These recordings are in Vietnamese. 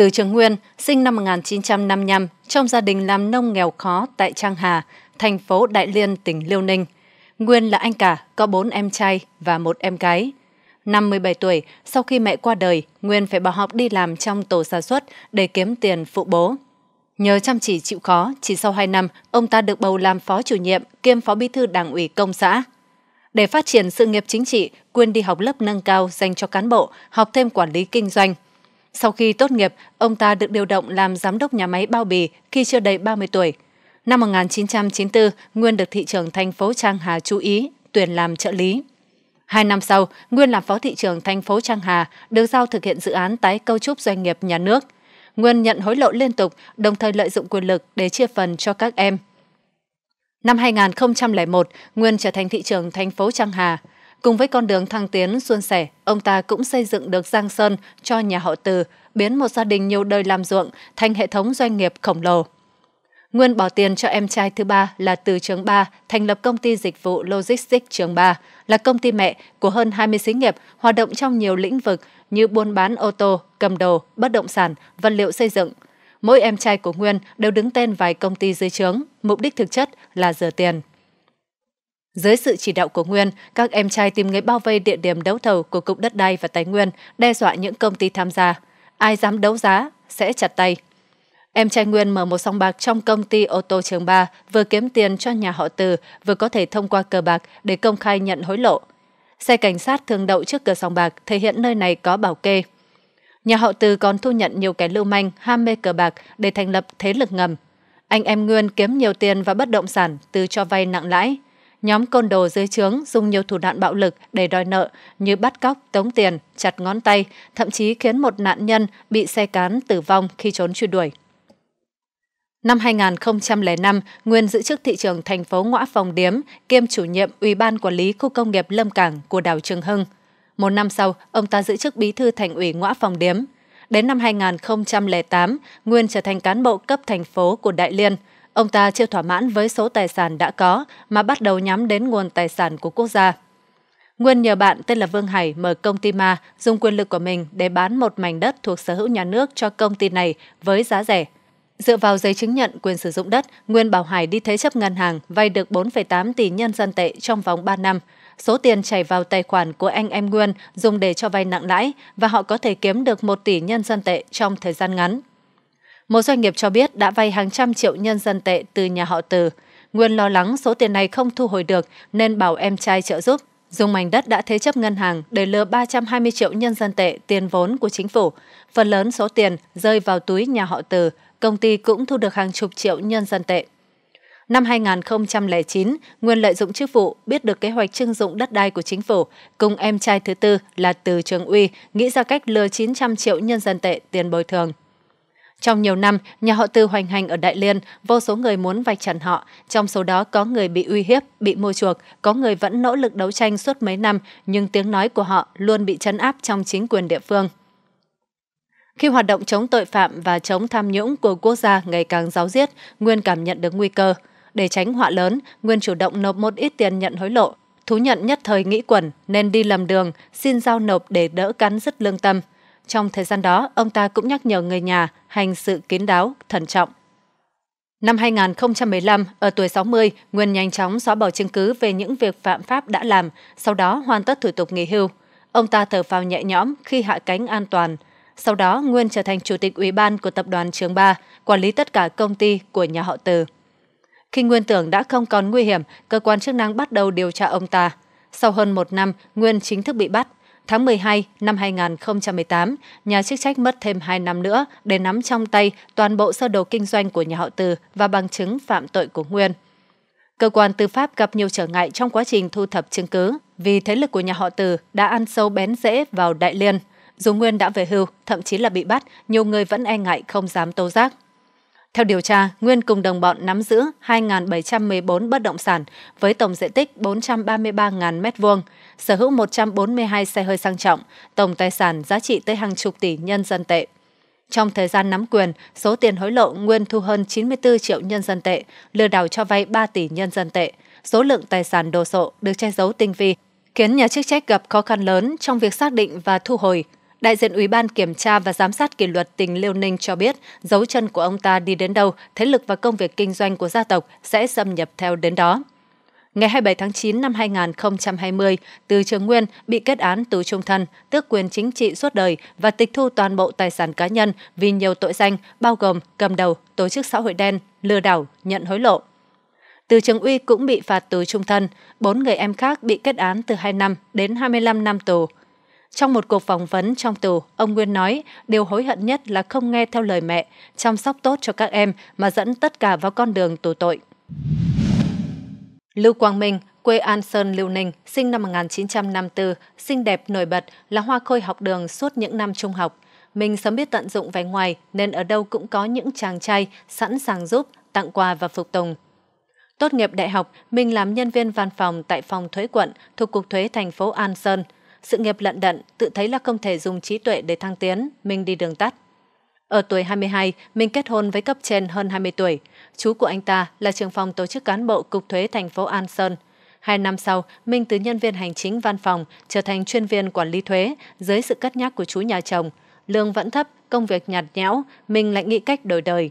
Từ Trường Nguyên, sinh năm 1955, trong gia đình làm nông nghèo khó tại Trang Hà, thành phố Đại Liên, tỉnh Liêu Ninh. Nguyên là anh cả, có bốn em trai và một em gái. Năm 17 tuổi, sau khi mẹ qua đời, Nguyên phải bỏ học đi làm trong tổ sản xuất để kiếm tiền phụ bố. Nhờ chăm chỉ chịu khó, chỉ sau 2 năm, ông ta được bầu làm phó chủ nhiệm kiêm phó bí thư đảng ủy công xã. Để phát triển sự nghiệp chính trị, Quyên đi học lớp nâng cao dành cho cán bộ, học thêm quản lý kinh doanh – sau khi tốt nghiệp, ông ta được điều động làm giám đốc nhà máy bao bì khi chưa đầy 30 tuổi. Năm 1994, Nguyên được thị trường thành phố Trang Hà chú ý, tuyển làm trợ lý. Hai năm sau, Nguyên làm phó thị trường thành phố Trang Hà, được giao thực hiện dự án tái cấu trúc doanh nghiệp nhà nước. Nguyên nhận hối lộ liên tục, đồng thời lợi dụng quyền lực để chia phần cho các em. Năm 2001, Nguyên trở thành thị trường thành phố Trang Hà. Cùng với con đường thăng tiến suôn sẻ, ông ta cũng xây dựng được Giang Sơn cho nhà họ Từ, biến một gia đình nhiều đời làm ruộng thành hệ thống doanh nghiệp khổng lồ. Nguyên bỏ tiền cho em trai thứ ba là Từ Trường Ba thành lập công ty dịch vụ Logistics Trường Ba, là công ty mẹ của hơn 20 xí nghiệp hoạt động trong nhiều lĩnh vực như buôn bán ô tô, cầm đồ, bất động sản, vật liệu xây dựng. Mỗi em trai của Nguyên đều đứng tên vài công ty dưới trướng, mục đích thực chất là rửa tiền. Dưới sự chỉ đạo của Nguyên, các em trai tìm người bao vây địa điểm đấu thầu của Cục Đất đai và Tài nguyên, đe dọa những công ty tham gia. Ai dám đấu giá sẽ chặt tay. Em trai Nguyên mở một sòng bạc trong công ty ô tô Trường Ba, vừa kiếm tiền cho nhà họ Từ, vừa có thể thông qua cờ bạc để công khai nhận hối lộ. Xe cảnh sát thường đậu trước cửa sòng bạc, thể hiện nơi này có bảo kê. Nhà họ Từ còn thu nhận nhiều kẻ lưu manh, ham mê cờ bạc để thành lập thế lực ngầm. Anh em Nguyên kiếm nhiều tiền và bất động sản từ cho vay nặng lãi – nhóm côn đồ dưới trướng dùng nhiều thủ đoạn bạo lực để đòi nợ như bắt cóc, tống tiền, chặt ngón tay, thậm chí khiến một nạn nhân bị xe cán tử vong khi trốn truy đuổi. Năm 2005, Nguyên giữ chức thị trường thành phố Ngõ Phòng Điếm, kiêm chủ nhiệm Ủy ban Quản lý Khu công nghiệp Lâm Cảng của đảo Trường Hưng. Một năm sau, ông ta giữ chức bí thư thành ủy Ngõ Phòng Điếm. Đến năm 2008, Nguyên trở thành cán bộ cấp thành phố của Đại Liên – ông ta chưa thỏa mãn với số tài sản đã có mà bắt đầu nhắm đến nguồn tài sản của quốc gia. Nguyên nhờ bạn tên là Vương Hải mở công ty ma, dùng quyền lực của mình để bán một mảnh đất thuộc sở hữu nhà nước cho công ty này với giá rẻ. Dựa vào giấy chứng nhận quyền sử dụng đất, Nguyên Bảo Hải đi thế chấp ngân hàng vay được 4,8 tỷ nhân dân tệ trong vòng 3 năm. Số tiền chảy vào tài khoản của anh em Nguyên dùng để cho vay nặng lãi và họ có thể kiếm được 1 tỷ nhân dân tệ trong thời gian ngắn. Một doanh nghiệp cho biết đã vay hàng trăm triệu nhân dân tệ từ nhà họ Từ. Nguyên lo lắng số tiền này không thu hồi được nên bảo em trai trợ giúp. Dùng mảnh đất đã thế chấp ngân hàng để lừa 320 triệu nhân dân tệ tiền vốn của chính phủ. Phần lớn số tiền rơi vào túi nhà họ Từ, công ty cũng thu được hàng chục triệu nhân dân tệ. Năm 2009, Nguyên lợi dụng chức vụ biết được kế hoạch trưng dụng đất đai của chính phủ, cùng em trai thứ tư là Từ Trường Uy nghĩ ra cách lừa 900 triệu nhân dân tệ tiền bồi thường. Trong nhiều năm, nhà họ Tư hoành hành ở Đại Liên, vô số người muốn vạch trần họ. Trong số đó có người bị uy hiếp, bị mua chuộc, có người vẫn nỗ lực đấu tranh suốt mấy năm, nhưng tiếng nói của họ luôn bị chấn áp trong chính quyền địa phương. Khi hoạt động chống tội phạm và chống tham nhũng của quốc gia ngày càng giáo diết, Nguyên cảm nhận được nguy cơ. Để tránh họa lớn, Nguyên chủ động nộp một ít tiền nhận hối lộ, thú nhận nhất thời nghĩ quẩn nên đi lầm đường, xin giao nộp để đỡ cắn dứt lương tâm. Trong thời gian đó, ông ta cũng nhắc nhở người nhà hành sự kín đáo, thận trọng. Năm 2015, ở tuổi 60, Nguyên nhanh chóng xóa bỏ chứng cứ về những việc phạm pháp đã làm, sau đó hoàn tất thủ tục nghỉ hưu. Ông ta thở phào nhẹ nhõm khi hạ cánh an toàn. Sau đó, Nguyên trở thành chủ tịch ủy ban của tập đoàn Trường Ba, quản lý tất cả công ty của nhà họ Từ. Khi Nguyên tưởng đã không còn nguy hiểm, cơ quan chức năng bắt đầu điều tra ông ta. Sau hơn một năm, Nguyên chính thức bị bắt. Tháng 12 năm 2018, nhà chức trách mất thêm 2 năm nữa để nắm trong tay toàn bộ sơ đồ kinh doanh của nhà họ Từ và bằng chứng phạm tội của Nguyên. Cơ quan tư pháp gặp nhiều trở ngại trong quá trình thu thập chứng cứ vì thế lực của nhà họ Từ đã ăn sâu bén rễ vào Đại Liên. Dù Nguyên đã về hưu, thậm chí là bị bắt, nhiều người vẫn e ngại không dám tố giác. Theo điều tra, Nguyên cùng đồng bọn nắm giữ 2.714 bất động sản với tổng diện tích 433.000 m2, sở hữu 142 xe hơi sang trọng, tổng tài sản giá trị tới hàng chục tỷ nhân dân tệ. Trong thời gian nắm quyền, số tiền hối lộ Nguyên thu hơn 94 triệu nhân dân tệ, lừa đảo cho vay 3 tỷ nhân dân tệ. Số lượng tài sản đồ sộ được che giấu tinh vi, khiến nhà chức trách gặp khó khăn lớn trong việc xác định và thu hồi Đại diện Ủy ban Kiểm tra và Giám sát Kỷ luật tỉnh Liêu Ninh cho biết, dấu chân của ông ta đi đến đâu, thế lực và công việc kinh doanh của gia tộc sẽ xâm nhập theo đến đó. Ngày 27 tháng 9 năm 2020, Từ Trường Nguyên bị kết án tù trung thân, tước quyền chính trị suốt đời và tịch thu toàn bộ tài sản cá nhân vì nhiều tội danh bao gồm cầm đầu, tổ chức xã hội đen, lừa đảo, nhận hối lộ. Từ Trường Uy cũng bị phạt tù trung thân, bốn người em khác bị kết án từ 2 năm đến 25 năm tù. Trong một cuộc phỏng vấn trong tù, ông Nguyên nói điều hối hận nhất là không nghe theo lời mẹ, chăm sóc tốt cho các em mà dẫn tất cả vào con đường tù tội. Lưu Quang Minh, quê An Sơn, Lưu Ninh, sinh năm 1954, xinh đẹp nổi bật, là hoa khôi học đường suốt những năm trung học. Mình sớm biết tận dụng vẻ ngoài nên ở đâu cũng có những chàng trai sẵn sàng giúp, tặng quà và phục tùng. Tốt nghiệp đại học, mình làm nhân viên văn phòng tại phòng thuế quận thuộc Cục Thuế thành phố An Sơn – sự nghiệp lận đận, tự thấy là không thể dùng trí tuệ để thăng tiến, mình đi đường tắt. Ở tuổi 22, mình kết hôn với cấp trên hơn 20 tuổi. Chú của anh ta là trưởng phòng tổ chức cán bộ Cục Thuế thành phố An Sơn. Hai năm sau, Minh từ nhân viên hành chính văn phòng trở thành chuyên viên quản lý thuế dưới sự cất nhắc của chú nhà chồng. Lương vẫn thấp, công việc nhạt nhẽo, Minh lại nghĩ cách đổi đời.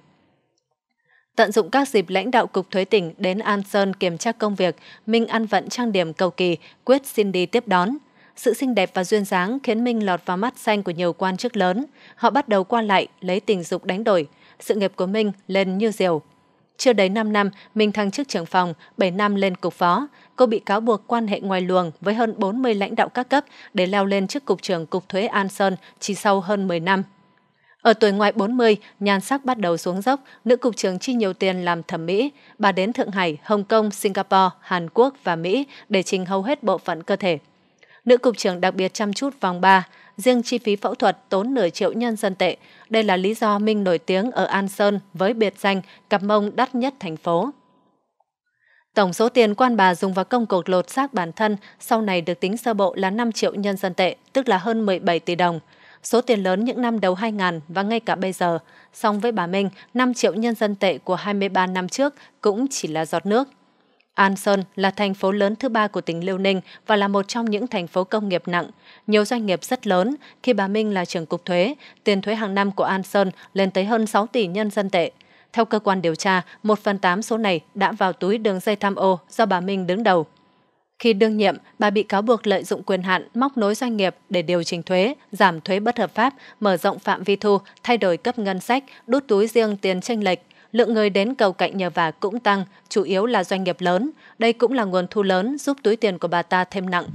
Tận dụng các dịp lãnh đạo Cục Thuế tỉnh đến An Sơn kiểm tra công việc, Minh ăn vận trang điểm cầu kỳ, quyết xin đi tiếp đón – sự xinh đẹp và duyên dáng khiến Minh lọt vào mắt xanh của nhiều quan chức lớn. Họ bắt đầu qua lại, lấy tình dục đánh đổi. Sự nghiệp của Minh lên như diều. Chưa đầy 5 năm, Minh thăng chức trưởng phòng, 7 năm lên cục phó. Cô bị cáo buộc quan hệ ngoài luồng với hơn 40 lãnh đạo các cấp để leo lên chức cục trưởng cục thuế An Sơn chỉ sau hơn 10 năm. Ở tuổi ngoài 40, nhan sắc bắt đầu xuống dốc, nữ cục trưởng chi nhiều tiền làm thẩm mỹ. Bà đến Thượng Hải, Hồng Kông, Singapore, Hàn Quốc và Mỹ để trình hầu hết bộ phận cơ thể. Nữ cục trưởng đặc biệt chăm chút vòng 3, riêng chi phí phẫu thuật tốn nửa triệu nhân dân tệ. Đây là lý do Minh nổi tiếng ở An Sơn với biệt danh cặp mông đắt nhất thành phố. Tổng số tiền quan bà dùng vào công cuộc lột xác bản thân sau này được tính sơ bộ là 5 triệu nhân dân tệ, tức là hơn 17 tỷ đồng. Số tiền lớn những năm đầu 2000 và ngay cả bây giờ, song với bà Minh, 5 triệu nhân dân tệ của 23 năm trước cũng chỉ là giọt nước. An Sơn là thành phố lớn thứ ba của tỉnh Liêu Ninh và là một trong những thành phố công nghiệp nặng. Nhiều doanh nghiệp rất lớn, khi bà Minh là trưởng cục thuế, tiền thuế hàng năm của An Sơn lên tới hơn 6 tỷ nhân dân tệ. Theo cơ quan điều tra, 1 phần 8 số này đã vào túi đường dây tham ô do bà Minh đứng đầu. Khi đương nhiệm, bà bị cáo buộc lợi dụng quyền hạn móc nối doanh nghiệp để điều chỉnh thuế, giảm thuế bất hợp pháp, mở rộng phạm vi thu, thay đổi cấp ngân sách, đút túi riêng tiền tranh lệch, lượng người đến cầu cạnh nhờ vả cũng tăng, chủ yếu là doanh nghiệp lớn. Đây cũng là nguồn thu lớn giúp túi tiền của bà ta thêm nặng.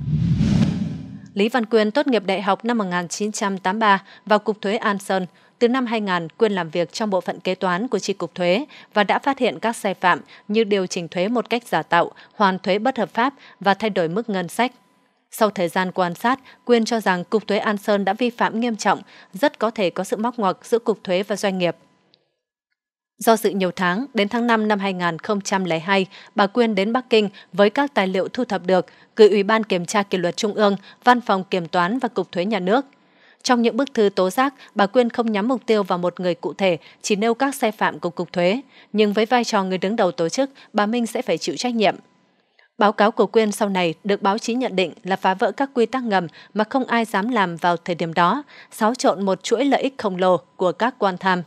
Lý Văn Quyên tốt nghiệp đại học năm 1983 vào Cục Thuế An Sơn. Từ năm 2000, Quyên làm việc trong bộ phận kế toán của Tri Cục Thuế và đã phát hiện các sai phạm như điều chỉnh thuế một cách giả tạo, hoàn thuế bất hợp pháp và thay đổi mức ngân sách. Sau thời gian quan sát, Quyên cho rằng Cục Thuế An Sơn đã vi phạm nghiêm trọng, rất có thể có sự móc ngoặc giữa Cục Thuế và doanh nghiệp. Do sự nhiều tháng, đến tháng 5 năm 2002, bà Quyên đến Bắc Kinh với các tài liệu thu thập được, gửi Ủy ban Kiểm tra Kỷ luật Trung ương, Văn phòng Kiểm toán và Cục Thuế Nhà nước. Trong những bức thư tố giác, bà Quyên không nhắm mục tiêu vào một người cụ thể, chỉ nêu các sai phạm của Cục Thuế. Nhưng với vai trò người đứng đầu tổ chức, bà Minh sẽ phải chịu trách nhiệm. Báo cáo của Quyên sau này được báo chí nhận định là phá vỡ các quy tắc ngầm mà không ai dám làm vào thời điểm đó, xáo trộn một chuỗi lợi ích khổng lồ của các quan tham.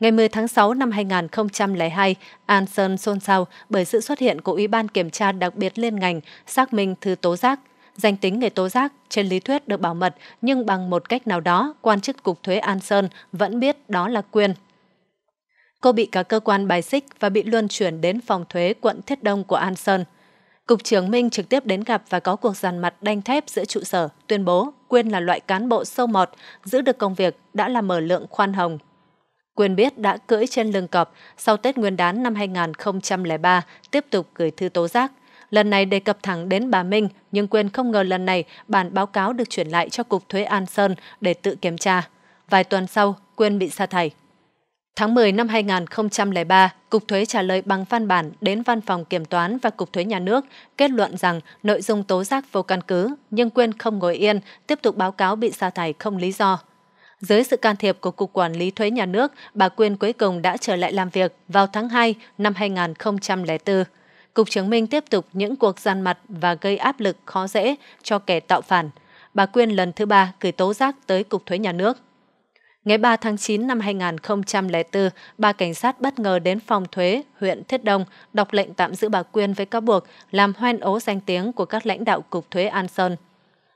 Ngày 10 tháng 6 năm 2002, An Sơn xôn xao bởi sự xuất hiện của Ủy ban Kiểm tra đặc biệt liên ngành xác minh thư tố giác. Danh tính người tố giác trên lý thuyết được bảo mật nhưng bằng một cách nào đó, quan chức Cục Thuế An Sơn vẫn biết đó là quyền. Cô bị cả cơ quan bài xích và bị luân chuyển đến phòng thuế quận Thiết Đông của An Sơn. Cục trưởng Minh trực tiếp đến gặp và có cuộc giàn mặt đanh thép giữa trụ sở, tuyên bố Quyên là loại cán bộ sâu mọt, giữ được công việc đã là mở lượng khoan hồng Quyền biết đã cưỡi trên lưng cọp sau Tết Nguyên đán năm 2003 tiếp tục gửi thư tố giác. Lần này đề cập thẳng đến bà Minh, nhưng Quyền không ngờ lần này bản báo cáo được chuyển lại cho Cục Thuế An Sơn để tự kiểm tra. Vài tuần sau, Quyền bị sa thải. Tháng 10 năm 2003, Cục Thuế trả lời bằng văn bản đến Văn phòng Kiểm toán và Cục Thuế Nhà nước kết luận rằng nội dung tố giác vô căn cứ, nhưng Quyên không ngồi yên, tiếp tục báo cáo bị sa thải không lý do. Dưới sự can thiệp của Cục Quản lý Thuế Nhà nước, bà Quyên cuối cùng đã trở lại làm việc vào tháng 2 năm 2004. Cục chứng minh tiếp tục những cuộc gian mặt và gây áp lực khó dễ cho kẻ tạo phản. Bà Quyên lần thứ ba gửi tố giác tới Cục Thuế Nhà nước. Ngày 3 tháng 9 năm 2004, ba cảnh sát bất ngờ đến phòng thuế huyện Thiết Đông đọc lệnh tạm giữ bà Quyên với cáo buộc làm hoen ố danh tiếng của các lãnh đạo Cục Thuế An Sơn.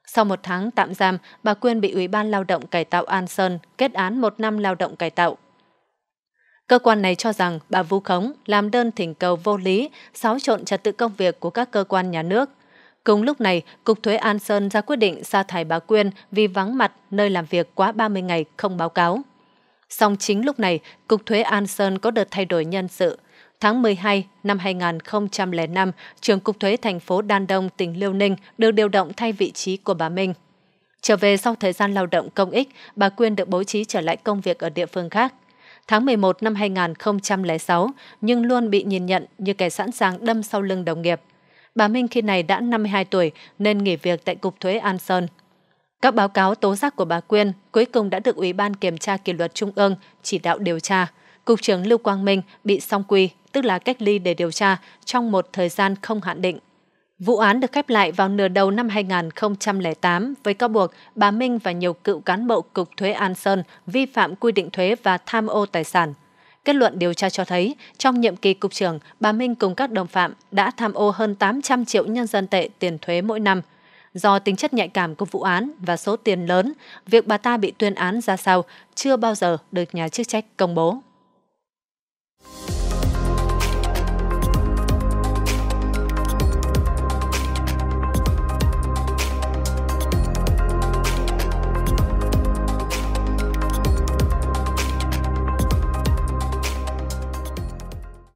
Sau một tháng tạm giam, bà Quyên bị Ủy ban Lao động Cải tạo An Sơn kết án một năm lao động cải tạo. Cơ quan này cho rằng bà vu khống, làm đơn thỉnh cầu vô lý, xáo trộn trật tự công việc của các cơ quan nhà nước. Cùng lúc này, Cục Thuế An Sơn ra quyết định sa thải bà Quyên vì vắng mặt nơi làm việc quá 30 ngày không báo cáo. Song chính lúc này, Cục Thuế An Sơn có đợt thay đổi nhân sự – Tháng 12 năm 2005, Trường Cục Thuế thành phố Đan Đông, tỉnh Liêu Ninh được điều động thay vị trí của bà Minh. Trở về sau thời gian lao động công ích, bà Quyên được bố trí trở lại công việc ở địa phương khác. Tháng 11 năm 2006, nhưng luôn bị nhìn nhận như kẻ sẵn sàng đâm sau lưng đồng nghiệp. Bà Minh khi này đã 52 tuổi nên nghỉ việc tại Cục Thuế An Sơn. Các báo cáo tố giác của bà Quyên cuối cùng đã được Ủy ban Kiểm tra Kỷ luật Trung ương chỉ đạo điều tra. Cục trưởng Lưu Quang Minh bị song quy, tức là cách ly để điều tra, trong một thời gian không hạn định. Vụ án được khép lại vào nửa đầu năm 2008 với cáo buộc bà Minh và nhiều cựu cán bộ Cục Thuế An Sơn vi phạm quy định thuế và tham ô tài sản. Kết luận điều tra cho thấy, trong nhiệm kỳ cục trưởng, bà Minh cùng các đồng phạm đã tham ô hơn 800 triệu nhân dân tệ tiền thuế mỗi năm. Do tính chất nhạy cảm của vụ án và số tiền lớn, việc bà ta bị tuyên án ra sao chưa bao giờ được nhà chức trách công bố.